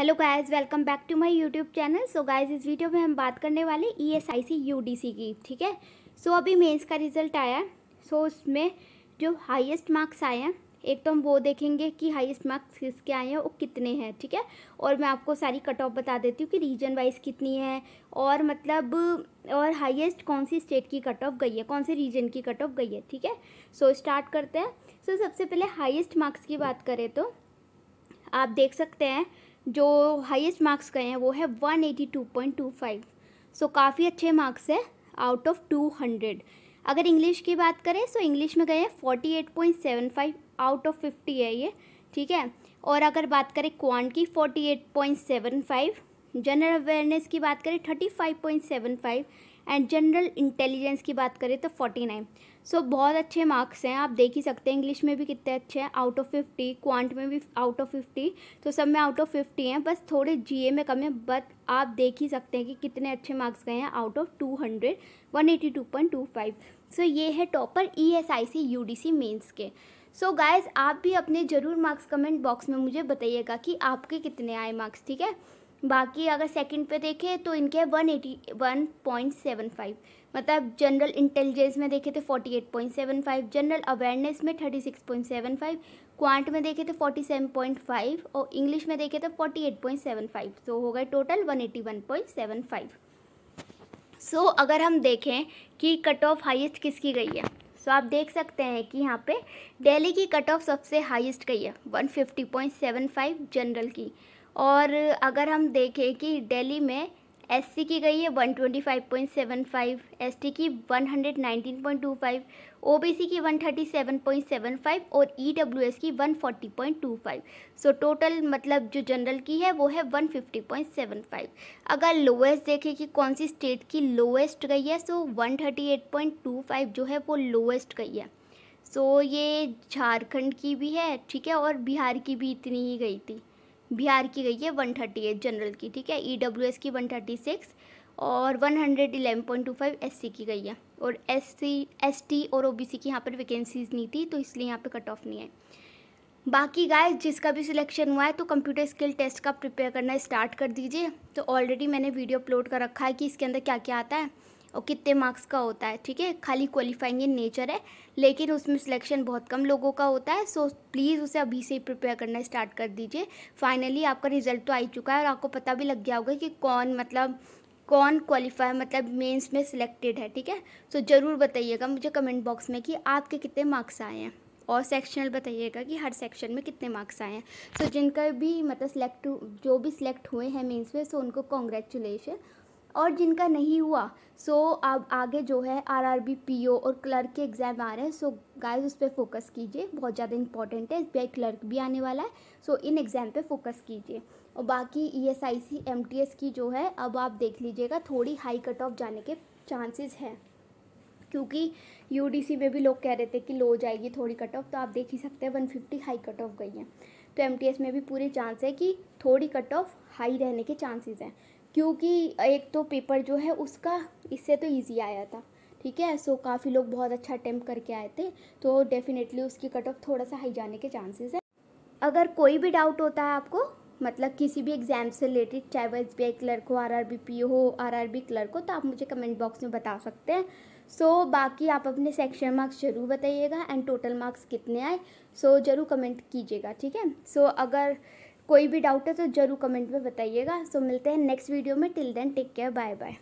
hello guys welcome back to my YouTube channel so guys इस video में हम बात करने वाले E S I C U D C की ठीक है सो अभी मेंस का रिज़ल्ट आया सो so, उसमें जो हाईएस्ट मार्क्स आए हैं एक तो हम वो देखेंगे कि हाईएस्ट मार्क्स किसके आए हैं वो कितने हैं ठीक है और मैं आपको सारी कट ऑफ बता देती हूँ कि रीजन वाइज कितनी है और मतलब और हाईएस्ट कौन सी स्टेट की कट ऑफ गई है कौन से रीजन की कट ऑफ गई है ठीक है सो स्टार्ट करते हैं सो so, सबसे पहले हाईएस्ट मार्क्स की बात करें तो आप देख सकते हैं जो हाईएस्ट मार्क्स गए हैं वो है one eighty two point two five so काफ़ी अच्छे मार्क्स है आउट ऑफ टू हंड्रेड अगर इंग्लिश की बात करें सो इंग्लिश में गए हैं forty eight point seven five out of fifty है ये ठीक है और अगर बात करें क्वांट की forty eight point seven five general awareness की बात करें thirty five point seven five and general intelligence की बात करें तो फोर्टी नाइन सो बहुत अच्छे मार्क्स हैं आप देख ही सकते हैं इंग्लिश में भी कितने अच्छे हैं आउट ऑफ फिफ्टी क्वांट में भी आउट ऑफ फिफ्टी तो सब में आउट ऑफ फिफ्टी हैं बस थोड़े जीए में कम है बट आप देख ही सकते हैं कि कितने अच्छे मार्क्स गए हैं out of two hundred one eighty two point two five so ये है topper E S I C U D C mains के सो so गाइज आप भी अपने ज़रूर मार्क्स कमेंट बॉक्स में मुझे बताइएगा कि आपके कितने आए मार्क्स ठीक है बाकी अगर सेकंड पे देखें तो इनके one eighty one point seven five मतलब जनरल इंटेलिजेंस में देखे थे forty eight point seven five general awareness में thirty six point seven five quant में देखे थे फोर्टी सेवन पॉइंट फाइव और इंग्लिश में देखे थे forty eight point seven five so हो गए total one eighty one point seven five so अगर हम देखें कि कट ऑफ हाइस्ट किसकी गई है सो so, आप देख सकते हैं कि यहाँ पे दिल्ली की कट ऑफ सबसे हाइस्ट गई है one fifty point seven five general की और अगर हम देखें कि दिल्ली में एससी की गई है 125.75, एसटी की 119.25, ओबीसी की 137.75 और ईडब्ल्यूएस e की 140.25 सो so, टोटल मतलब जो जनरल की है वो है 150.75 अगर लोएस्ट देखें कि कौन सी स्टेट की लोएस्ट गई है सो so 138.25 जो है वो लोएस्ट गई है सो so, ये झारखंड की भी है ठीक है और बिहार की भी इतनी ही गई थी बिहार की गई है वन थर्टी एट जनरल की ठीक है ई डब्ल्यू एस की वन थर्टी सिक्स और one hundred eleven point two five S C की गई है और एस सी एस टी और ओ बी सी की यहाँ पर वैकेंसीज नहीं थी तो इसलिए यहाँ पर कट ऑफ नहीं है बाकी गाय जिसका भी सिलेक्शन हुआ है तो कंप्यूटर स्किल टेस्ट का प्रिपेयर करना स्टार्ट कर दीजिए तो ऑलरेडी मैंने वीडियो अपलोड कर रखा है कि इसके अंदर क्या क्या आता है और कितने मार्क्स का होता है ठीक है खाली क्वालिफाइंग इन नेचर है लेकिन उसमें सिलेक्शन बहुत कम लोगों का होता है सो प्लीज़ उसे अभी से ही प्रिपेयर करना स्टार्ट कर दीजिए फाइनली आपका रिजल्ट तो आ ही चुका है और आपको पता भी लग गया होगा कि कौन मतलब कौन क्वालिफाई मतलब मेंस में सिलेक्टेड है ठीक है सो so, ज़रूर बताइएगा मुझे कमेंट बॉक्स में कि आपके कितने मार्क्स आए हैं और सेक्शनल बताइएगा कि हर सेक्शन में कितने मार्क्स आए हैं सो so, जिनका भी मतलब सिलेक्ट जो भी सिलेक्ट हुए हैं मेंस में सो so उनको कॉन्ग्रेचुलेशन और जिनका नहीं हुआ सो so, अब आगे जो है आरआरबी पीओ और क्लर्क के एग्ज़ाम आ रहे हैं सो so, गाइस उस पर फोकस कीजिए बहुत ज़्यादा इंपॉर्टेंट है एस क्लर्क भी आने वाला है सो so, इन एग्ज़ाम पे फोकस कीजिए और बाकी E S I C M T S की जो है अब आप देख लीजिएगा थोड़ी हाई कट ऑफ जाने के चांसेस हैं क्योंकि यू डी सी में भी लोग कह रहे थे कि लो जाएगी थोड़ी कट ऑफ तो आप देख ही सकते हैं one fifty high cut off गई है तो एम टी एस में भी पूरे चांस है कि थोड़ी कट ऑफ हाई रहने के चांसेस हैं क्योंकि एक तो पेपर जो है उसका इससे तो ईजी आया था ठीक है सो काफ़ी लोग बहुत अच्छा अटैम्प्ट करके आए थे तो डेफिनेटली उसकी कट ऑफ थोड़ा सा हाई जाने के चांसेस है अगर कोई भी डाउट होता है आपको मतलब किसी भी एग्ज़ाम से रिलेटेड चाहे वो एस क्लर्क हो आर आर बी पी हो आर आर बी क्लर्क हो तो आप मुझे कमेंट बॉक्स में बता सकते हैं सो so, बाकी आप अपने सेक्शन मार्क्स ज़रूर बताइएगा एंड टोटल मार्क्स कितने आए सो so, ज़रूर कमेंट कीजिएगा ठीक है सो so, अगर कोई भी डाउट है तो ज़रूर कमेंट में बताइएगा सो मिलते हैं नेक्स्ट वीडियो में till then take care bye bye